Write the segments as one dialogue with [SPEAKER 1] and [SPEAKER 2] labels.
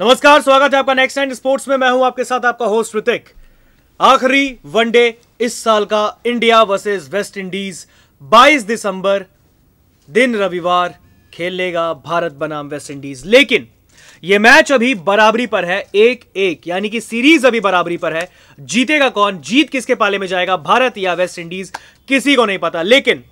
[SPEAKER 1] नमस्कार स्वागत है आपका नेक्स्ट एंड स्पोर्ट्स में मैं हूं आपके साथ आपका होस्ट ऋतिक आखिरी वनडे इस साल का इंडिया वर्सेस वेस्ट इंडीज 22 दिसंबर दिन रविवार खेलेगा भारत बनाम वेस्ट इंडीज लेकिन यह मैच अभी बराबरी पर है एक एक यानी कि सीरीज अभी बराबरी पर है जीतेगा कौन जीत किसके पाले में जाएगा भारत या वेस्ट इंडीज किसी को नहीं पता लेकिन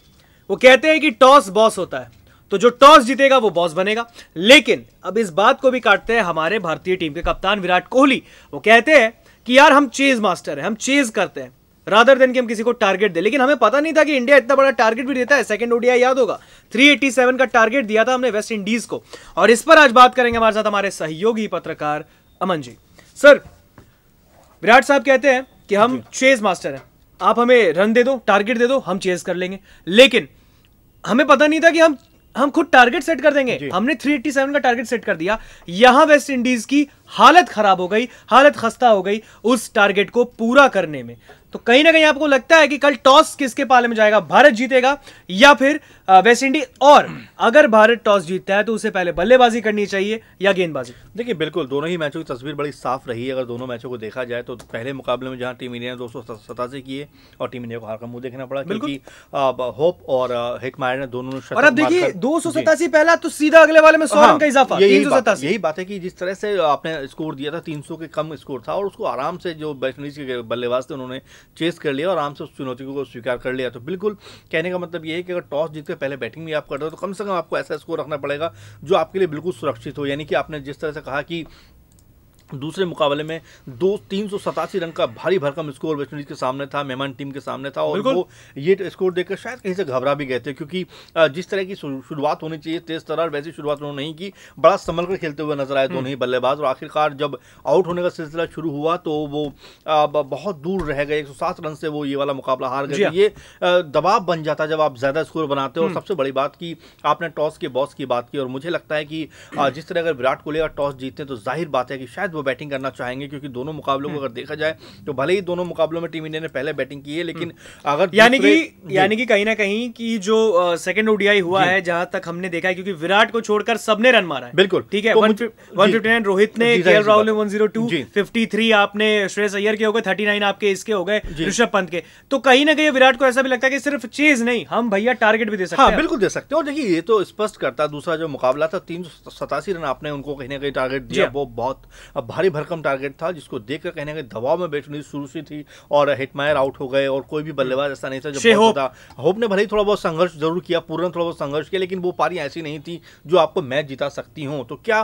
[SPEAKER 1] वो कहते हैं कि टॉस बॉस होता है तो जो टॉस जीतेगा वो बॉस बनेगा लेकिन अब इस बात को भी काटते हैं हमारे भारतीय टीम के कप्तान विराट कोहली वो कहते हैं कि यार हम चेज मास्टर है हम चेज करते हैं रादर देन कि हम किसी को टारगेट दे लेकिन हमें पता नहीं था कि इंडिया इतना बड़ा टारगेट भी देता है सेकंड ओडिया याद होगा 387 का टारगेट दिया था हमने वेस्ट इंडीज को और इस पर आज बात करेंगे हमारे साथ हमारे सहयोगी पत्रकार अमन जी सर विराट साहब कहते हैं कि हम चेज मास्टर हैं आप हमें रन दे दो टारगेट दे दो हम चेज कर लेंगे लेकिन हमें पता नहीं था कि हम हम खुद टारगेट सेट कर देंगे हमने 387 का टारगेट सेट कर दिया यहां वेस्ट इंडीज की हालत खराब हो गई हालत खस्ता हो गई उस टारगेट को पूरा करने में तो कहीं ना कहीं आपको लगता है कि कल टॉस किसके पाले में जाएगा भारत जीतेगा या फिर वेस्ट इंडीज और अगर भारत टॉस जीतता है तो उसे पहले बल्लेबाजी करनी चाहिए या गेंदबाजी देखिए
[SPEAKER 2] बिल्कुल दोनों ही मैचों की तस्वीर बड़ी साफ रही है अगर दोनों मैचों को देखा जाए तो पहले मुकाबले में जहां टीम इंडिया ने दो सौ किए और टीम इंडिया को हार का मुंह देखना पड़ा क्योंकि होप और हिकमायर ने दोनों और अब देखिए दो पहला
[SPEAKER 1] तो सीधा अगले वाले में सौ का इजाफा हाँ,
[SPEAKER 2] यही बात है कि जिस तरह से आपने स्कोर दिया था 300 के कम स्कोर था और उसको आराम से जो वेस्टइंडीज के बल्लेबाज थे उन्होंने चेस कर लिया और आराम से उस चुनौती को स्वीकार कर लिया तो बिल्कुल कहने का मतलब ये है कि अगर टॉस जीत के पहले बैटिंग भी आप कर रहे हो तो कम से कम आपको ऐसा स्कोर रखना पड़ेगा जो आपके लिए बिल्कुल सुरक्षित हो यानी कि आपने जिस तरह से कहा कि दूसरे मुकाबले में दो तीन सौ सतासी रन का भारी भरकम स्कोर वेस्ट इंडीज के सामने था मेहमान टीम के सामने था और वो ये स्कोर देखकर शायद कहीं से घबरा भी गए थे क्योंकि जिस तरह की शुरुआत होनी चाहिए तेज तरह वैसी शुरुआत उन्होंने नहीं की बड़ा संभल कर खेलते हुए नजर आए दोनों तो हम्म। ही बल्लेबाज और आखिरकार जब आउट होने का सिलसिला शुरू हुआ तो वो बहुत दूर रह गए एक रन से वो ये वाला मुकाबला हार गए तो हाँ। ये दबाव बन जाता जब आप ज़्यादा स्कोर बनाते हो और हम्म। सबसे बड़ी बात की आपने टॉस के बॉस की बात की और मुझे लगता है कि जिस तरह अगर विराट कोहली अगर टॉस जीते तो जाहिर बात है कि शायद वो बैटिंग करना चाहेंगे क्योंकि दोनों मुकाबलों को हम्म। अगर देखा जाए तो भले ही दोनों मुकाबलों में टीम इंडिया
[SPEAKER 1] ने पहले बैटिंग की है लेकिन हम्म। अगर यानी कि यानी कि कहीं ना कहीं कि जो सेकंड ओडीआई हुआ है जहां तक हमने देखा है क्योंकि विराट को छोड़कर सबने रन मारा है बिल्कुल ठीक है तो रोहित ने के राहुल ने one zero two fifty three आपने श्रेयस अय्यर के हो गए थर्टी नाइन आपके इसके हो गए ऋषभ पंत के तो कहीं ना कहीं विराट को ऐसा भी लगता है कि सिर्फ चीज नहीं हम भैया टारगेट भी दे सकते हाँ, हैं बिल्कुल
[SPEAKER 2] दे सकते हैं और देखिए ये तो स्पष्ट करता दूसरा जो मुकाबला था तीन रन आपने उनको कहीं ना कहीं टारगेट दिया वो बहुत भारी भरकम टारगेट था जिसको देखकर कहने के दबाव में वेस्ट शुरू से थी और हिटमायर आउट हो गए और कोई भी बल्लेबाज ऐसा नहीं था जो होप था होप ने भले ही थोड़ा बहुत संघर्ष जरूर किया पूर्ण थोड़ा बहुत संघर्ष किया लेकिन वो पारी ऐसी नहीं थी जो आपको मैच जिता सकती हूँ तो क्या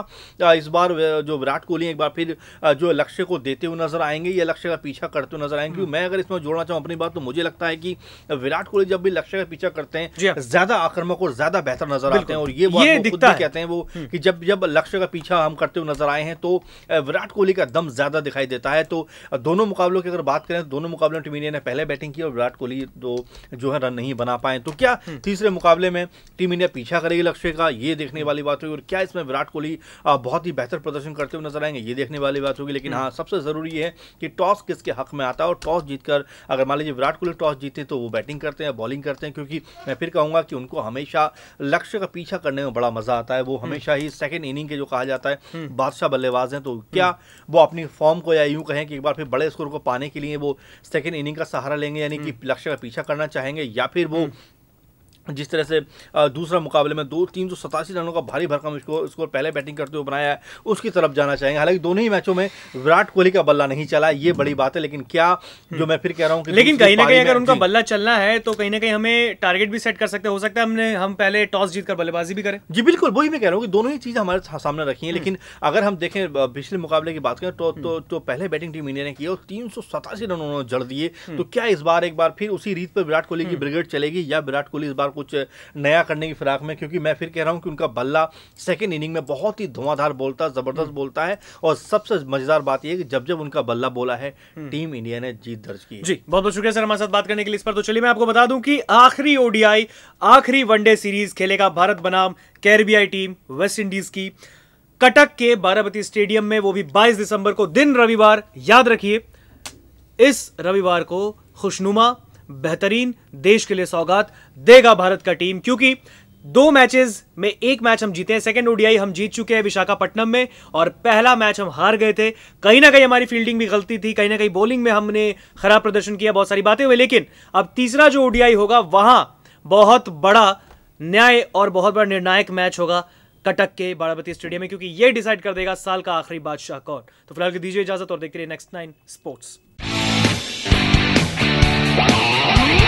[SPEAKER 2] इस बार जो विराट कोहली एक बार फिर जो लक्ष्य को देते हुए नजर आएंगे या लक्ष्य का पीछा करते हुए नजर आएंगे क्योंकि हम्म। मैं अगर इसमें जोड़ना चाहूँ अपनी बात तो मुझे लगता है कि विराट कोहली जब भी लक्ष्य का पीछा करते हैं हाँ। ज्यादा आक्रमक और ज्यादा बेहतर नजर आते हैं और ये कहते हैं वो हम्म। कि जब जब लक्ष्य का पीछा हम करते हुए नजर आए हैं तो विराट कोहली का दम ज़्यादा दिखाई देता है तो दोनों मुकाबलों की अगर बात करें तो दोनों मुकाबलों टीम इंडिया ने पहले बैटिंग की और विराट कोहली तो जो है रन नहीं बना पाए तो क्या हम्म। तीसरे मुकाबले में टीम इंडिया पीछा करेगी लक्ष्य का ये देखने वाली बात होगी और क्या इसमें विराट कोहली बहुत ही बेहतर प्रदर्शन करते हुए नजर आएंगे ये देखने वाली बात होगी लेकिन हम्म। हाँ सबसे ज़रूरी है कि टॉस किसके हक में आता है और टॉस जीतकर अगर मान लीजिए विराट कोहली टॉस जीते तो वो बैटिंग करते हैं बॉलिंग करते हैं क्योंकि मैं फिर कहूँगा कि उनको हमेशा लक्ष्य का पीछा करने में बड़ा मज़ा आता है वो हम्म। हमेशा ही सेकेंड इनिंग के जो कहा जाता है बादशाह बल्लेबाज हैं तो क्या गया वो अपनी फॉर्म को या यूँ कहें कि एक बार फिर बड़े स्कोर को पाने के लिए वो सेकेंड इनिंग का सहारा लेंगे यानी कि हम्म। लक्ष्य का पीछा करना चाहेंगे या फिर वो हम्म। जिस तरह से दूसरा मुकाबले में दो तीन सौ सतासी रनों का भारी भरकम स्कोर स्कोर पहले बैटिंग करते हुए बनाया है उसकी तरफ जाना चाहेंगे हालांकि दोनों ही मैचों में विराट कोहली का बल्ला नहीं चला ये बड़ी बात है लेकिन क्या जो हम्म। मैं फिर कह रहा हूँ लेकिन कहीं ना कहीं अगर उनका
[SPEAKER 1] बल्ला चलना है तो कहीं ना कहीं हमें टारगेट भी सेट कर सकते हो सकता है हमने हम पहले टॉस जीत बल्लेबाजी भी करें जी बिल्कुल वही मैं कह रहा हूँ कि दोनों
[SPEAKER 2] ही चीज़ हमारे सामने
[SPEAKER 1] रखी है हम्म। लेकिन अगर हम देखें
[SPEAKER 2] पिछले मुकाबले की बात करें तो तो, हम्म। तो पहले बैटिंग टीम इंडिया ने की और तीन सौ सतासी रन उन्होंने जड़ दिए तो क्या इस बार एक बार फिर उसी रीत पर विराट कोहली की ब्रिगेड चलेगी या विराट कोहली इस बार कुछ नया करने की फिराक में क्योंकि मैं फिर कह रहा हूँ कि उनका बल्ला सेकेंड इनिंग में बहुत ही धुआंधार बोलता है ज़बरदस्त हम्म। बोलता है और सबसे मज़ेदार बात यह कि जब जब उनका बल्ला बोला है हम्म। टीम इंडिया ने जीत दर्ज की जी बहुत
[SPEAKER 1] बहुत शुक्रिया सर हमारे साथ बात करने के लिए इस पर तो चलिए मैं आपको बता दूं कि आखिरी ओडीआई आखिरी वनडे सीरीज खेलेगा भारत बनाम कैरबीआई टीम वेस्ट इंडीज की कटक के बाराबती स्टेडियम में वो भी 22 दिसंबर को दिन रविवार याद रखिए इस रविवार को खुशनुमा बेहतरीन देश के लिए सौगात देगा भारत का टीम क्योंकि दो मैचेस में एक मैच हम जीते हैं सेकेंड ओडीआई हम जीत चुके हैं विशाखापट्टनम में और पहला मैच हम हार गए थे कहीं ना कहीं हमारी फील्डिंग भी गलती थी कहीं ना कहीं बॉलिंग में हमने खराब प्रदर्शन किया बहुत सारी बातें हुई लेकिन अब तीसरा जो ओडीआई होगा वहां बहुत बड़ा न्याय और बहुत बड़ा निर्णायक मैच होगा कटक के बाराबती स्टेडियम में क्योंकि ये डिसाइड कर देगा साल का आखिरी बादशाह कौन तो फिलहाल दीजिए इजाजत और देखते रहिए नेक्स्ट नाइन स्पोर्ट्स Yeah.